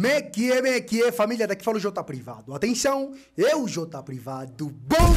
Mequie, mequie, família, daqui fala o Jota Privado. Atenção, eu, Jota Privado, bom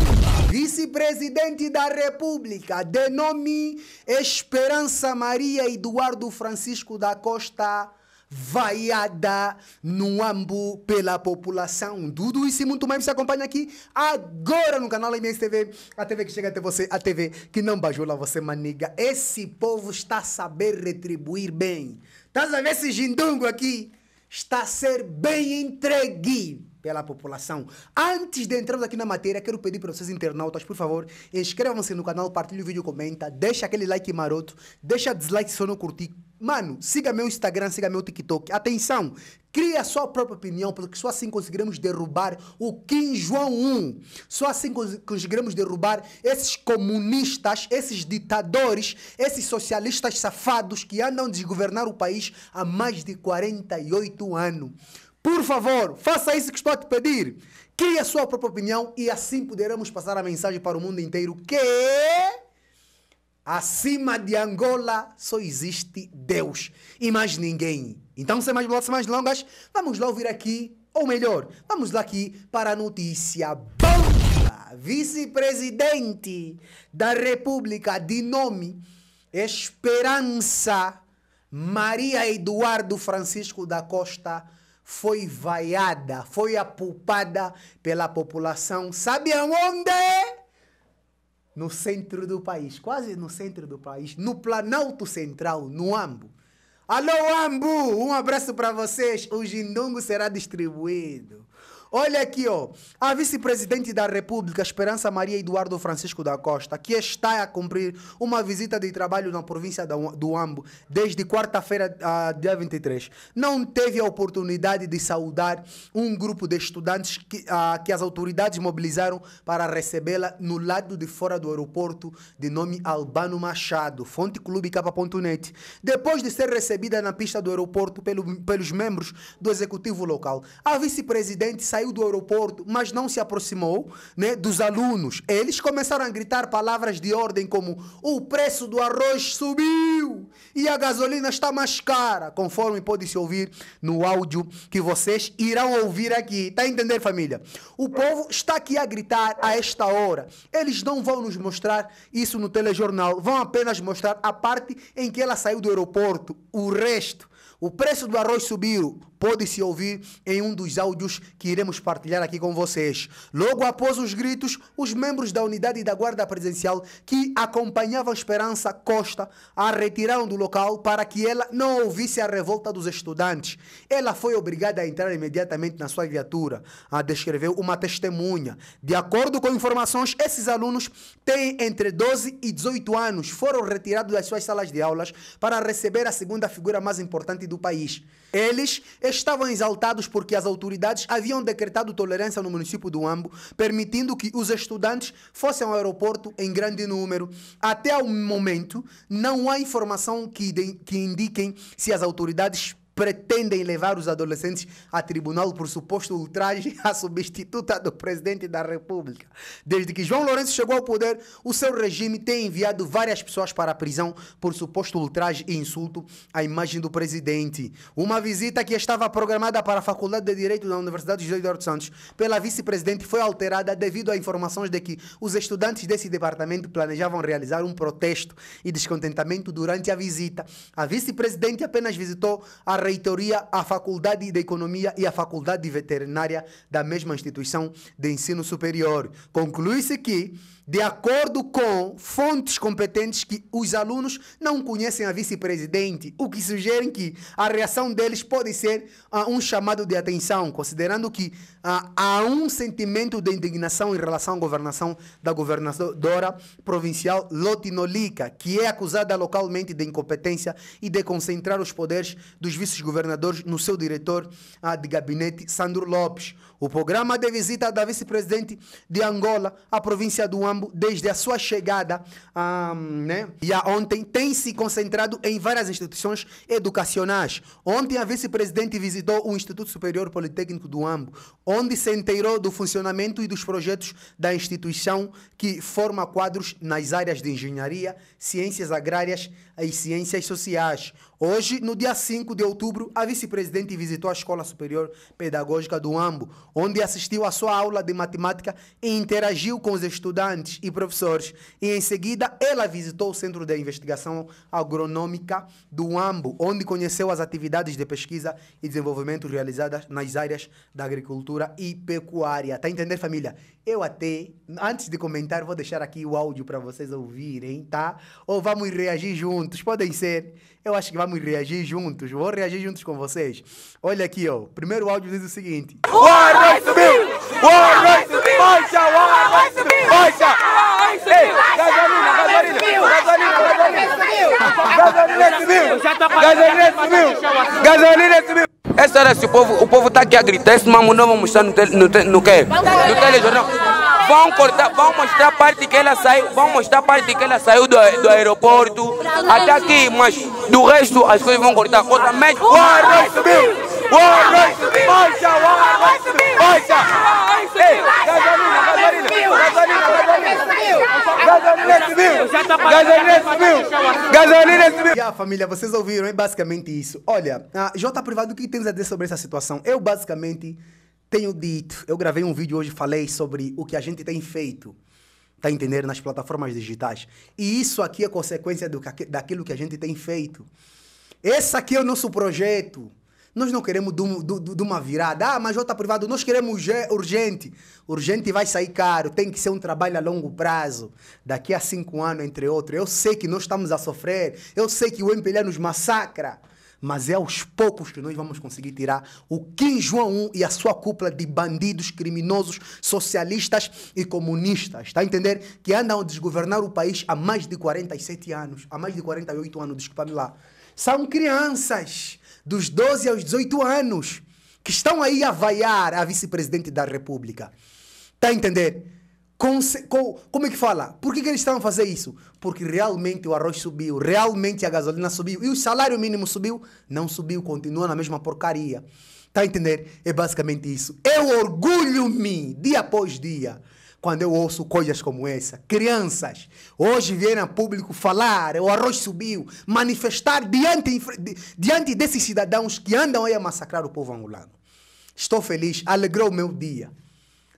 Vice-presidente da República, de nome Esperança Maria Eduardo Francisco da Costa, vaiada no ambu pela população. Tudo isso e muito mais se acompanha aqui agora no canal MS TV, a TV que chega até você, a TV que não bajula você, maniga. Esse povo está a saber retribuir bem. Tá a ver esse jindungo aqui? está a ser bem entregue pela população. Antes de entrarmos aqui na matéria, quero pedir para vocês internautas, por favor, inscrevam-se no canal, partilhem o vídeo, comenta, deixa aquele like maroto, deixa dislike se eu não curtir. Mano, siga meu Instagram, siga meu TikTok. Atenção, Crie a sua própria opinião, porque só assim conseguiremos derrubar o Kim João 1. Só assim conseguiremos derrubar esses comunistas, esses ditadores, esses socialistas safados que andam a desgovernar o país há mais de 48 anos. Por favor, faça isso que estou a te pedir. Crie a sua própria opinião e assim poderemos passar a mensagem para o mundo inteiro que Acima de Angola só existe Deus e mais ninguém. Então, sem mais bolas, sem mais longas, vamos lá ouvir aqui, ou melhor, vamos lá aqui para a notícia bomba. Vice-presidente da República de nome Esperança Maria Eduardo Francisco da Costa foi vaiada, foi apupada pela população. Sabe aonde? no centro do país, quase no centro do país, no Planalto Central, no Ambo. Alô, Ambo! Um abraço para vocês. O Jindongo será distribuído. Olha aqui, ó. A vice-presidente da República, Esperança Maria Eduardo Francisco da Costa, que está a cumprir uma visita de trabalho na província do Ambo desde quarta-feira, ah, dia 23, não teve a oportunidade de saudar um grupo de estudantes que, ah, que as autoridades mobilizaram para recebê-la no lado de fora do aeroporto, de nome Albano Machado, fonte clubecapa.net. Depois de ser recebida na pista do aeroporto pelo, pelos membros do executivo local, a vice-presidente saiu saiu do aeroporto, mas não se aproximou né, dos alunos. Eles começaram a gritar palavras de ordem como o preço do arroz subiu e a gasolina está mais cara, conforme pode-se ouvir no áudio que vocês irão ouvir aqui. Tá a entender, família? O povo está aqui a gritar a esta hora. Eles não vão nos mostrar isso no telejornal, vão apenas mostrar a parte em que ela saiu do aeroporto. O resto o preço do arroz subiu, pode-se ouvir em um dos áudios que iremos partilhar aqui com vocês. Logo após os gritos, os membros da unidade da Guarda Presidencial que acompanhavam Esperança Costa a retiraram do local para que ela não ouvisse a revolta dos estudantes. Ela foi obrigada a entrar imediatamente na sua viatura, a descreveu uma testemunha. De acordo com informações, esses alunos têm entre 12 e 18 anos, foram retirados das suas salas de aulas para receber a segunda figura mais importante do do país. Eles estavam exaltados porque as autoridades haviam decretado tolerância no município do Ambo, permitindo que os estudantes fossem ao aeroporto em grande número. Até o momento, não há informação que, que indiquem se as autoridades pretendem levar os adolescentes a tribunal por suposto ultraje à substituta do presidente da República. Desde que João Lourenço chegou ao poder, o seu regime tem enviado várias pessoas para a prisão por suposto ultraje e insulto à imagem do presidente. Uma visita que estava programada para a Faculdade de Direito da Universidade de José Eduardo Santos pela vice-presidente foi alterada devido a informações de que os estudantes desse departamento planejavam realizar um protesto e descontentamento durante a visita. A vice-presidente apenas visitou a reitoria, a Faculdade de Economia e a Faculdade de Veterinária da mesma instituição de ensino superior. Conclui-se que, de acordo com fontes competentes, que os alunos não conhecem a vice-presidente, o que sugere que a reação deles pode ser uh, um chamado de atenção, considerando que uh, há um sentimento de indignação em relação à governação da governadora provincial Lotinolica, que é acusada localmente de incompetência e de concentrar os poderes dos vice disse governadores no seu diretor ah, de gabinete, Sandro Lopes. O programa de visita da vice-presidente de Angola à província do Ambo, desde a sua chegada ah, né, e a ontem, tem se concentrado em várias instituições educacionais. Ontem, a vice-presidente visitou o Instituto Superior Politécnico do Ambo, onde se inteirou do funcionamento e dos projetos da instituição que forma quadros nas áreas de engenharia, ciências agrárias e ciências sociais. Hoje, no dia 5 de outubro, outubro, a vice-presidente visitou a Escola Superior Pedagógica do AMBO, onde assistiu à sua aula de matemática e interagiu com os estudantes e professores. E em seguida, ela visitou o Centro de Investigação Agronômica do AMBO, onde conheceu as atividades de pesquisa e desenvolvimento realizadas nas áreas da agricultura e pecuária. Tá entendendo, família? Eu até, antes de comentar, vou deixar aqui o áudio para vocês ouvirem, tá? Ou vamos reagir juntos? Podem ser. Eu acho que vamos reagir juntos. Vou reagir juntos com vocês. Olha aqui, ó. O primeiro áudio diz o seguinte: O ar vai subir! O ar vai subir! Baixa! O ar vai subir! Baixa! Gasolina, gasolina, gasolina, gasolina Gasolina assim. Gasolina Essa era o povo, o tá aqui a gritar, esse mamão não vai mostrar no, no, no telejornal vão cortar, vão mostrar parte que ela saiu, vão mostrar parte que ela saiu do, do aeroporto até aqui, mas do resto as coisas vão cortar. Outra mete. O ar vai subir! O ar vai subir! Baixa, o ar vai subir! Baixa! Gasolina, gasolina, gasolina! Gasolina subiu! Gasolina subiu! Gasolina subiu! E a família, vocês ouviram, é basicamente isso. Olha, J privado, o que tens a dizer sobre essa situação? Eu basicamente tenho dito, eu gravei um vídeo hoje falei sobre o que a gente tem feito, tá entendendo, nas plataformas digitais. E isso aqui é consequência do, daquilo que a gente tem feito. Esse aqui é o nosso projeto. Nós não queremos de uma virada. Ah, mas Jota Privado, nós queremos urgente. Urgente vai sair caro, tem que ser um trabalho a longo prazo. Daqui a cinco anos, entre outros. Eu sei que nós estamos a sofrer. Eu sei que o MPLA nos massacra mas é aos poucos que nós vamos conseguir tirar o Kim João e a sua cúpula de bandidos, criminosos, socialistas e comunistas. Está a entender? Que andam a desgovernar o país há mais de 47 anos, há mais de 48 anos, desculpa-me lá. São crianças dos 12 aos 18 anos que estão aí a vaiar a vice-presidente da República. Está a entender? como é que fala? Por que, que eles estão a fazer isso? Porque realmente o arroz subiu, realmente a gasolina subiu e o salário mínimo subiu? Não subiu, continua na mesma porcaria. Está a entender? É basicamente isso. Eu orgulho-me dia após dia quando eu ouço coisas como essa. Crianças, hoje vieram a público falar, o arroz subiu, manifestar diante, diante desses cidadãos que andam aí a massacrar o povo angolano. Estou feliz, alegrou o meu dia.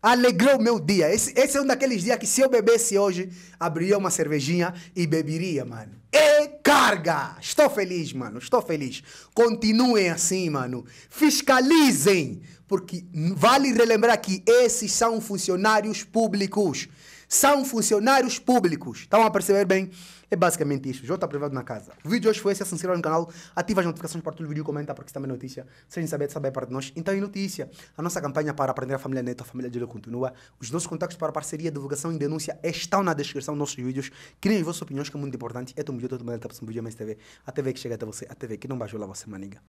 Alegrou meu dia. Esse, esse é um daqueles dias que se eu bebesse hoje, abriria uma cervejinha e beberia, mano. E carga! Estou feliz, mano. Estou feliz. Continuem assim, mano. Fiscalizem. Porque vale relembrar que esses são funcionários públicos são funcionários públicos. Estão a perceber bem? É basicamente isso. Jota tá privado na casa. O vídeo de hoje foi esse. Se inscreva no canal, ativa as notificações para todo o vídeo, comenta porque isso também é notícia. Sem saber, saber para nós. Então é notícia. A nossa campanha para aprender a família Neto, a família Dilo continua. Os nossos contatos para parceria, divulgação e denúncia estão na descrição dos nossos vídeos. Criem as vossas opiniões, que é muito importante. É tudo melhor todo mundo, tá? Para o vídeo, mais TV. A TV que chega até você, a TV que não bajula você, maniga.